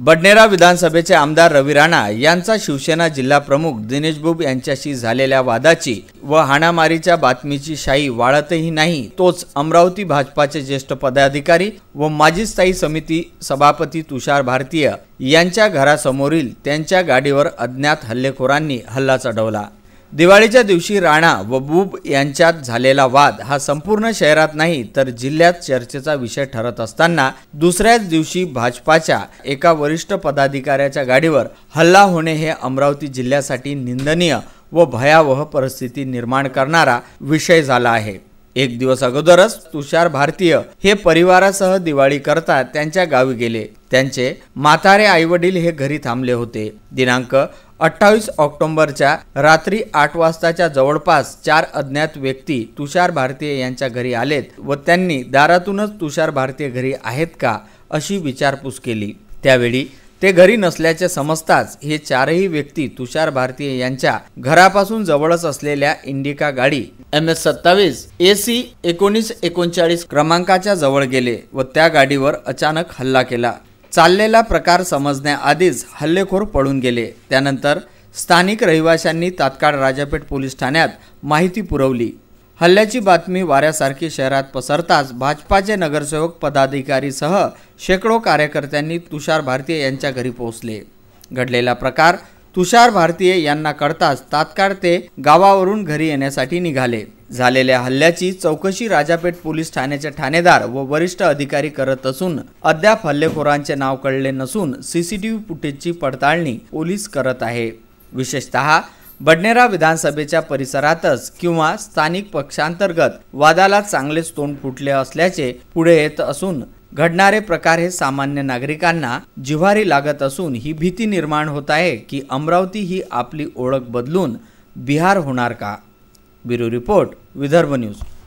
बडनेरा विधानसभेचे आमदार रवी राणा यांचा शिवसेना जिल्हा प्रमुख यांच्याशी झालेल्या वादाची व हाणामारीच्या बातमीची शाई वाळतही नाही तोच अमरावती भाजपाचे ज्येष्ठ पदाधिकारी व माजी स्थायी समिती सभापती तुषार भारतीय यांच्या घरासमोरील त्यांच्या गाडीवर अज्ञात हल्लेखोरांनी हल्ला चढवला दिवाळीच्या दिवशी राणा व बुब यांच्यात झालेला वाद हा संपूर्ण शहरात नाही तर जिल्ह्यात चर्चेचा विषय ठरत असताना दुसऱ्याच दिवशी भाजपाच्या एका वरिष्ठ पदाधिकाऱ्याच्या गाडीवर हल्ला होणे हे अमरावती जिल्ह्यासाठी निंदनीय व भयावह परिस्थिती निर्माण करणारा विषय झाला आहे एक दिवस अगोदरच तुषार भारतीय हे परिवारासह दिवाळी करता त्यांच्या गावी गेले त्यांचे म्हातारे आईवडील हे घरी थांबले होते दिनांक अठ्ठावीस ऑक्टोंबरच्या रात्री आठ वाजताच्या जवळपास चार अज्ञात व्यक्ती तुषार भारतीय यांच्या घरी आलेत व त्यांनी दारातूनच तुषार भारतीय घरी आहेत का अशी विचारपूस केली त्यावेळी ते घरी नसल्याचे समजताच हे चारही व्यक्ती तुषार भारतीय यांच्या घरापासून जवळच असलेल्या इंडिका गाडी एम एस सत्तावीस ए सी एकोणीस एकोणचाळीस क्रमांकाच्या जवळ गेले व त्या गाडीवर अचानक हल्ला केला चाललेला प्रकार समजण्याआधीच हल्लेखोर पळून गेले त्यानंतर स्थानिक रहिवाशांनी तात्काळ राजापेठ पोलीस ठाण्यात माहिती पुरवली हल्ल्याची बातमी वाऱ्यासारखी शहरात पसरताच भाजपाचे नगरसेवक पदाधिकारीसह शेकडो कार्यकर्त्यांनी तुषार भारतीय यांच्या घरी पोहोचले घडलेला प्रकार तुषार भारतीय यांना कळताच तात्काळ ते गावावरून घरी येण्यासाठी निघाले झालेल्या हल्ल्याची चौकशी राजापेठ पोलीस ठाण्याचे ठाणेदार व वरिष्ठ अधिकारी करत असून अद्याप हल्लेखोरांचे नाव कळले नसून सीसीटीव्ही फुटेजची पडताळणी पोलीस करत आहे विशेषतः बडनेरा विधानसभेच्या परिसरातच किंवा स्थानिक पक्षांतर्गत वादाला चांगलेच तोंड फुटले असल्याचे पुढे येत असून घडणारे प्रकार हे सामान्य नागरिकांना जिव्हारी लागत असून ही भीती निर्माण होत आहे की अमरावती ही आपली ओळख बदलून बिहार होणार का ब्युरो रिपोर्ट विदर्भ न्यूज